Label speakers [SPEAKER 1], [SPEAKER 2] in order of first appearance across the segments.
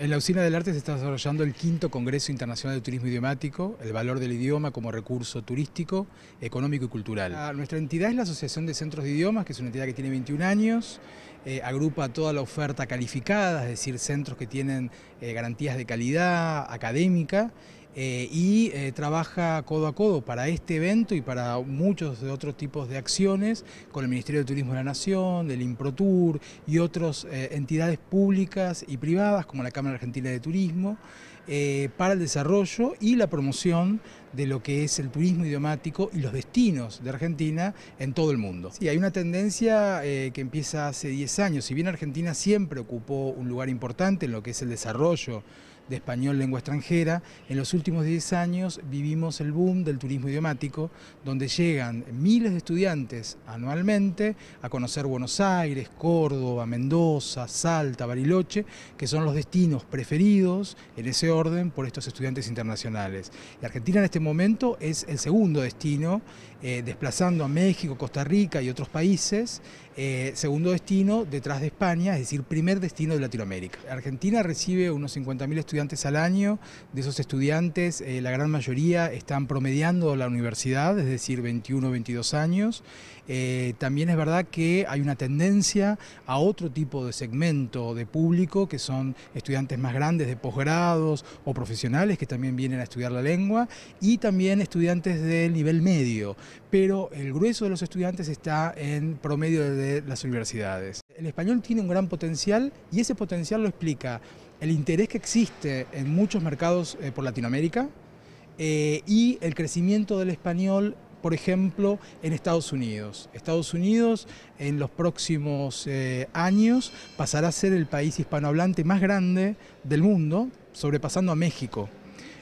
[SPEAKER 1] En la Usina del Arte se está desarrollando el quinto Congreso Internacional de Turismo Idiomático, el valor del idioma como recurso turístico, económico y cultural. Ah, nuestra entidad es la Asociación de Centros de Idiomas, que es una entidad que tiene 21 años, eh, agrupa toda la oferta calificada, es decir, centros que tienen eh, garantías de calidad académica, eh, y eh, trabaja codo a codo para este evento y para muchos de otros tipos de acciones con el Ministerio de Turismo de la Nación, del Improtour y otras eh, entidades públicas y privadas como la Cámara Argentina de Turismo. Eh, para el desarrollo y la promoción de lo que es el turismo idiomático y los destinos de Argentina en todo el mundo. Sí, hay una tendencia eh, que empieza hace 10 años, si bien Argentina siempre ocupó un lugar importante en lo que es el desarrollo de español lengua extranjera, en los últimos 10 años vivimos el boom del turismo idiomático, donde llegan miles de estudiantes anualmente a conocer Buenos Aires, Córdoba, Mendoza, Salta, Bariloche, que son los destinos preferidos en ese por estos estudiantes internacionales. La Argentina en este momento es el segundo destino, eh, desplazando a México, Costa Rica y otros países eh, segundo destino detrás de España, es decir, primer destino de Latinoamérica. Argentina recibe unos 50.000 estudiantes al año, de esos estudiantes eh, la gran mayoría están promediando la universidad, es decir, 21 22 años. Eh, también es verdad que hay una tendencia a otro tipo de segmento de público, que son estudiantes más grandes de posgrados o profesionales que también vienen a estudiar la lengua, y también estudiantes del nivel medio, pero el grueso de los estudiantes está en promedio de las universidades. El español tiene un gran potencial y ese potencial lo explica el interés que existe en muchos mercados eh, por Latinoamérica eh, y el crecimiento del español por ejemplo, en Estados Unidos. Estados Unidos en los próximos eh, años pasará a ser el país hispanohablante más grande del mundo, sobrepasando a México.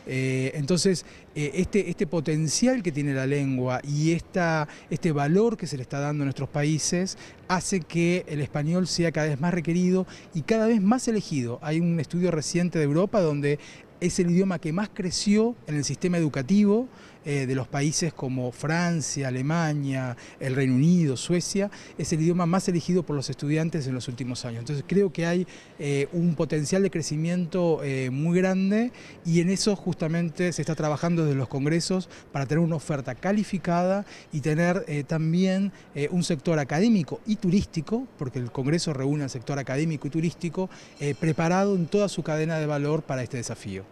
[SPEAKER 1] Eh, entonces, eh, este, este potencial que tiene la lengua y esta, este valor que se le está dando a nuestros países hace que el español sea cada vez más requerido y cada vez más elegido. Hay un estudio reciente de Europa donde es el idioma que más creció en el sistema educativo eh, de los países como Francia, Alemania, el Reino Unido, Suecia, es el idioma más elegido por los estudiantes en los últimos años. Entonces creo que hay eh, un potencial de crecimiento eh, muy grande y en eso justamente se está trabajando desde los congresos para tener una oferta calificada y tener también un sector académico y turístico, porque el congreso reúne al sector académico y turístico, preparado en toda su cadena de valor para este desafío.